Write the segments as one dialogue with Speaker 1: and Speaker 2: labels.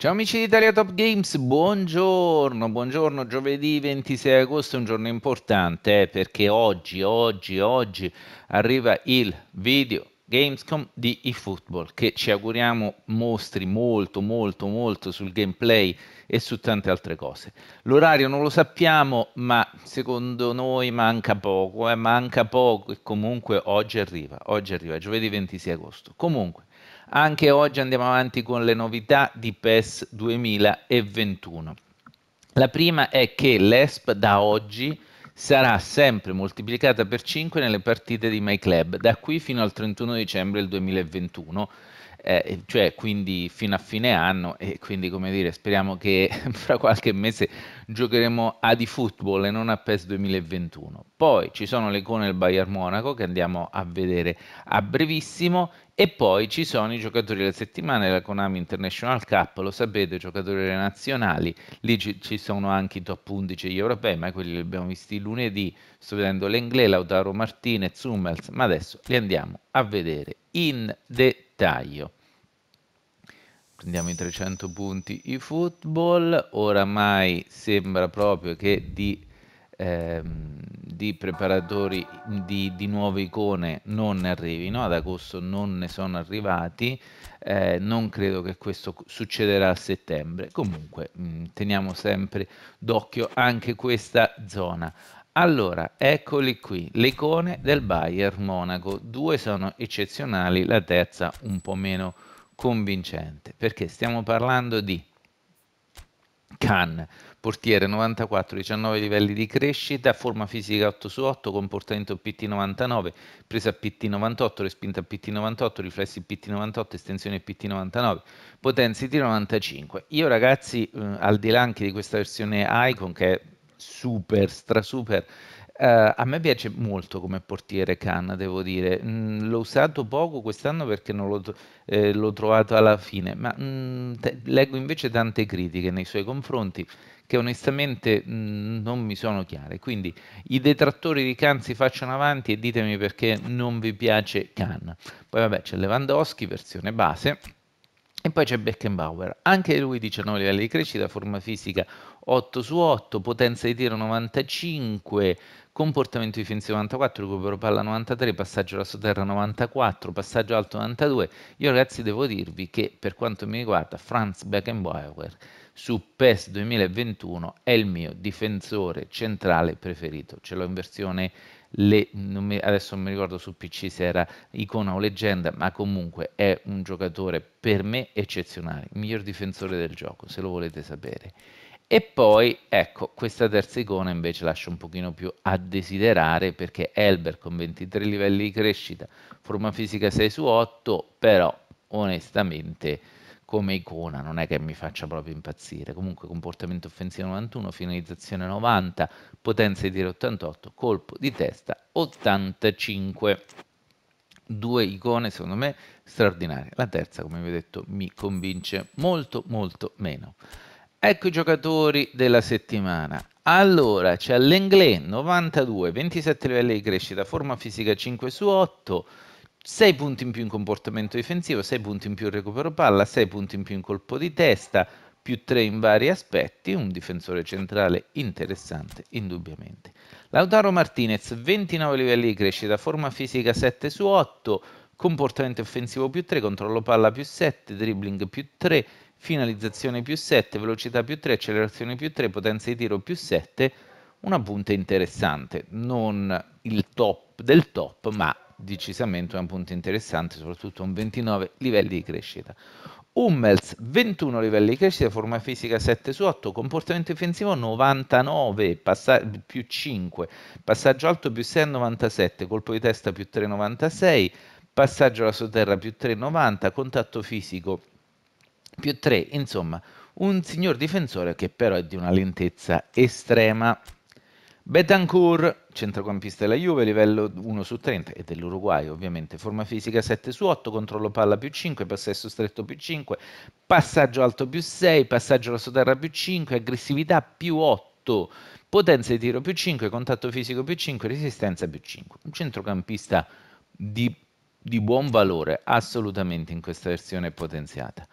Speaker 1: Ciao amici di Italia Top Games, buongiorno, buongiorno, giovedì 26 agosto è un giorno importante eh, perché oggi, oggi, oggi arriva il video Gamescom di eFootball che ci auguriamo mostri molto molto molto sul gameplay e su tante altre cose. L'orario non lo sappiamo, ma secondo noi manca poco, eh, manca poco e comunque oggi arriva, oggi arriva, giovedì 26 agosto. Comunque anche oggi andiamo avanti con le novità di PES 2021. La prima è che l'ESP da oggi sarà sempre moltiplicata per 5 nelle partite di MyClub da qui fino al 31 dicembre del 2021 eh, cioè quindi fino a fine anno e quindi come dire speriamo che fra qualche mese giocheremo a di football e non a PES 2021. Poi ci sono le icone del Bayern Monaco che andiamo a vedere a brevissimo e poi ci sono i giocatori della settimana della Konami International Cup, lo sapete, giocatori nazionali, lì ci, ci sono anche i top 11 gli europei, ma quelli li abbiamo visti lunedì, sto vedendo l'Englè, Lautaro Martinez, Hummels, ma adesso li andiamo a vedere in dettaglio prendiamo i 300 punti i football, oramai sembra proprio che di, ehm, di preparatori di, di, nuove icone non ne arrivino, ad agosto non ne sono arrivati, eh, non credo che questo succederà a settembre, comunque mh, mm, teniamo sempre d'occhio anche questa zona. Allora, eccoli qui, le icone del Bayern Monaco, due sono eccezionali, la terza un po' meno convincente, perché stiamo parlando di Khan, portiere 94-19 livelli di crescita, forma fisica 8 su 8, comportamento PT99, presa PT98, respinta PT98, riflessi PT98, estensione PT99, potenza IT95. Io ragazzi, eh, al di là anche di questa versione Icon che è super, stra super, Uh, a me piace molto come portiere Khan, devo dire. Mm, l'ho usato poco quest'anno perché non l'ho, eh, l'ho trovato alla fine, ma mm, te- leggo invece tante critiche nei suoi confronti che onestamente mh, mm, non mi sono chiare. Quindi i detrattori di Khan si facciano avanti e ditemi perché non vi piace Khan. Poi vabbè c'è Lewandowski, versione base e poi c'è Beckenbauer, anche lui 19 livelli di crescita, forma fisica 8 su 8, potenza di tiro 95, comportamento difensivo 94, recupero palla 93, passaggio alla sotterra 94, passaggio alto 92. Io ragazzi devo dirvi che per quanto mi riguarda Franz Beckenbauer su PES 2021 è il mio difensore centrale preferito. Ce l'ho in versione, le, non mi, adesso non mi ricordo su PC se era icona o leggenda, ma comunque è un giocatore per me eccezionale, il miglior difensore del gioco, se lo volete sapere. E poi, ecco, questa terza icona invece lascia un pochino più a desiderare perché Elber con 23 livelli di crescita, forma fisica 6 su 8, però onestamente come icona, non è che mi faccia proprio impazzire. Comunque comportamento offensivo 91, finalizzazione 90, potenza di tiro 88, colpo di testa 85. Due icone secondo me straordinarie. La terza, come vi ho detto, mi convince molto molto meno. Ecco i giocatori della settimana. Allora, c'è l'Englé 92, 27 livelli di crescita, forma fisica 5 su 8, 6 punti in più in comportamento difensivo, 6 punti in più in recupero palla, 6 punti in più in colpo di testa, più 3 in vari aspetti, un difensore centrale interessante indubbiamente. Lautaro Martinez, 29 livelli di crescita, forma fisica 7 su 8, comportamento offensivo più 3, controllo palla più 7, dribbling più 3, finalizzazione più 7, velocità più 3, accelerazione più 3, potenza di tiro più 7, una punta interessante, non il top del top, ma decisamente un punto interessante, soprattutto un 29 livelli di crescita. Hummels 21 livelli di crescita, forma fisica 7 su 8, comportamento difensivo 99 passa- più 5, passaggio alto più 6 97, colpo di testa più 3 96, passaggio alla sotterra più 3 90, contatto fisico più 3, insomma un signor difensore che però è di una lentezza estrema. Betancourt, centrocampista della Juve, livello 1 su 30 e dell'Uruguay ovviamente, forma fisica 7 su 8, controllo palla più 5, possesso stretto più 5, passaggio alto più 6, passaggio alla sotterra più 5, aggressività più 8, potenza di tiro più 5, contatto fisico più 5, resistenza più 5. Un centrocampista di, di buon valore, assolutamente in questa versione potenziata.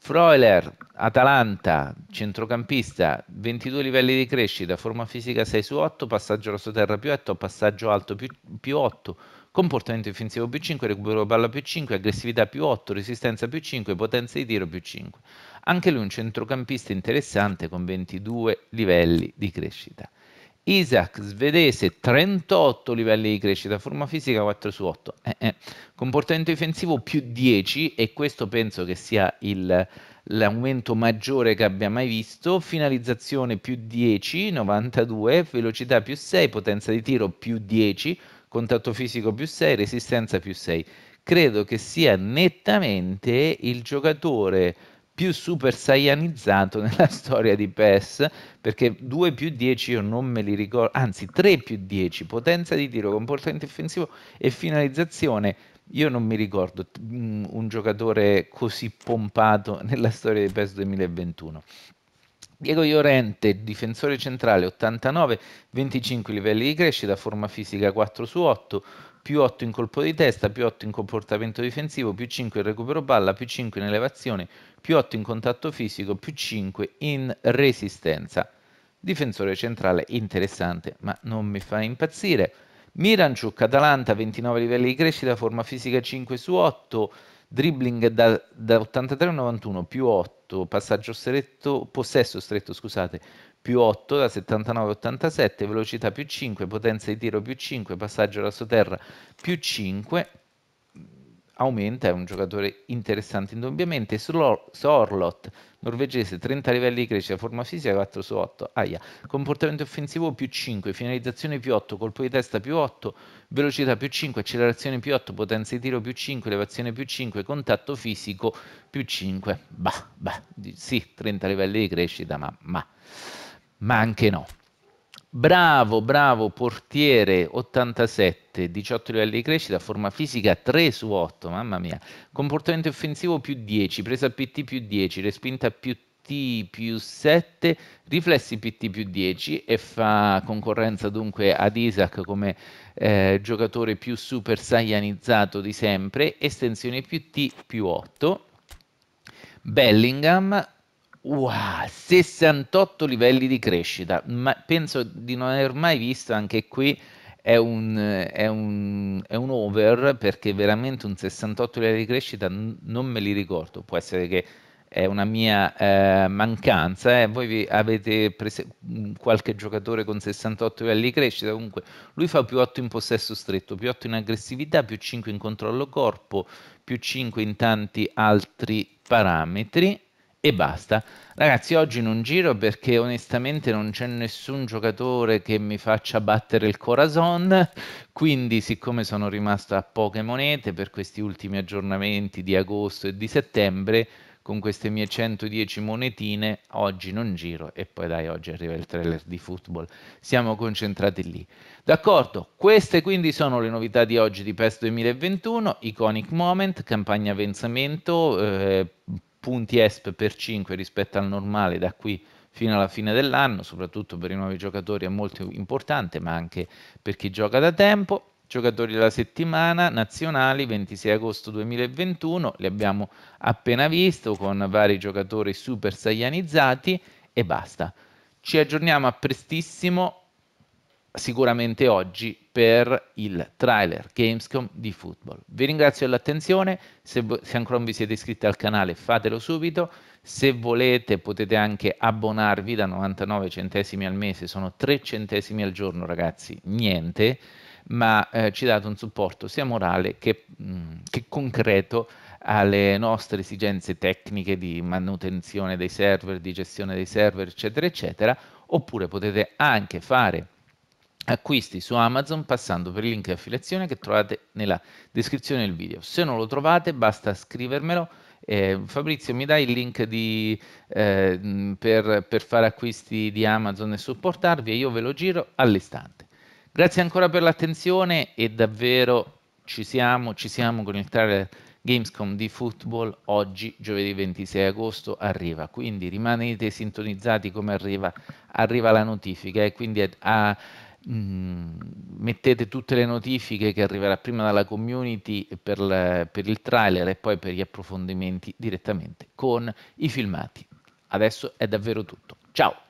Speaker 1: Freuler, Atalanta, centrocampista, 22 livelli di crescita, forma fisica 6 su 8, passaggio sotterra più 8, passaggio alto più, più 8, comportamento difensivo più 5, recupero palla più 5, aggressività più 8, resistenza più 5, potenza di tiro più 5. Anche lui un centrocampista interessante con 22 livelli di crescita. Isaac svedese 38 livelli di crescita, forma fisica 4 su 8, eh, eh. comportamento difensivo più 10 e questo penso che sia il, l'aumento maggiore che abbia mai visto, finalizzazione più 10, 92, velocità più 6, potenza di tiro più 10, contatto fisico più 6, resistenza più 6. Credo che sia nettamente il giocatore più super saiyanizzato nella storia di PES, perché 2 più 10 io non me li ricordo, anzi 3 più 10, potenza di tiro, comportamento offensivo e finalizzazione, io non mi ricordo mm, un giocatore così pompato nella storia di PES 2021. Diego Iorente, difensore centrale 89, 25 livelli di crescita, forma fisica 4 su 8, più 8 in colpo di testa, più 8 in comportamento difensivo, più 5 in recupero palla, più 5 in elevazione, più 8 in contatto fisico, più 5 in resistenza. Difensore centrale interessante, ma non mi fa impazzire. Miranciuk, Atalanta, 29 livelli di crescita, forma fisica 5 su 8, dribbling da, da 83 a 91, più 8 8, passaggio stretto, possesso stretto, scusate, più 8 da 79 a 87, velocità più 5, potenza di tiro più 5, passaggio da sotterra più 5 aumenta, è un giocatore interessante indubbiamente. Sorlot, norvegese, 30 livelli di crescita, forma fisica 4 su 8, aia, comportamento offensivo più 5, finalizzazione più 8, colpo di testa più 8, velocità più 5, accelerazione più 8, potenza di tiro più 5, elevazione più 5, contatto fisico più 5. Bah, bah, sì, 30 livelli di crescita, ma, ma, ma anche no. Bravo, bravo, portiere 87, 18 livelli di crescita, forma fisica 3 su 8, mamma mia. Comportamento offensivo più 10, presa PT più 10, respinta più T più 7, riflessi PT più 10 e fa concorrenza dunque ad Isaac come eh, giocatore più super saianizzato di sempre, estensione più T più 8. Bellingham Wow, 68 livelli di crescita, ma penso di non aver mai visto anche qui. È un, è, un, è un, over perché veramente un 68 livelli di crescita non me li ricordo, può essere che è una mia eh, mancanza, eh. voi avete prese- qualche giocatore con 68 livelli di crescita, comunque lui fa più 8 in possesso stretto, più 8 in aggressività, più 5 in controllo corpo, più 5 in tanti altri parametri e basta. Ragazzi, oggi non giro perché onestamente non c'è nessun giocatore che mi faccia battere il Corazon, quindi siccome sono rimasto a poche monete per questi ultimi aggiornamenti di agosto e di settembre, con queste mie 110 monetine, oggi non giro e poi dai, oggi arriva il trailer di football, siamo concentrati lì. D'accordo, queste quindi sono le novità di oggi di PES 2021, Iconic Moment, campagna avanzamento, eh, punti ESP per 5 rispetto al normale da qui fino alla fine dell'anno, soprattutto per i nuovi giocatori è molto importante, ma anche per chi gioca da tempo. Giocatori della settimana nazionali 26 agosto 2021, li abbiamo appena visto con vari giocatori super saianizzati e basta. Ci aggiorniamo a prestissimo sicuramente oggi per il trailer Gamescom di football. Vi ringrazio dell'attenzione, se, se, ancora non vi siete iscritti al canale fatelo subito, se volete potete anche abbonarvi da 99 centesimi al mese, sono 3 centesimi al giorno ragazzi, niente, ma eh, ci date un supporto sia morale che, mh, mm, che concreto alle nostre esigenze tecniche di manutenzione dei server, di gestione dei server, eccetera, eccetera, oppure potete anche fare acquisti su Amazon passando per il link di affiliazione che trovate nella descrizione del video. Se non lo trovate basta scrivermelo. Eh, Fabrizio mi dai il link di, eh, per, per fare acquisti di Amazon e supportarvi e io ve lo giro all'istante. Grazie ancora per l'attenzione e davvero ci siamo, ci siamo con il trailer Gamescom di football oggi giovedì 26 agosto arriva, quindi rimanete sintonizzati come arriva, arriva la notifica e quindi a, a Mm, mettete tutte le notifiche che arriverà prima dalla community per, la, per il trailer e poi per gli approfondimenti direttamente con i filmati. Adesso è davvero tutto. Ciao!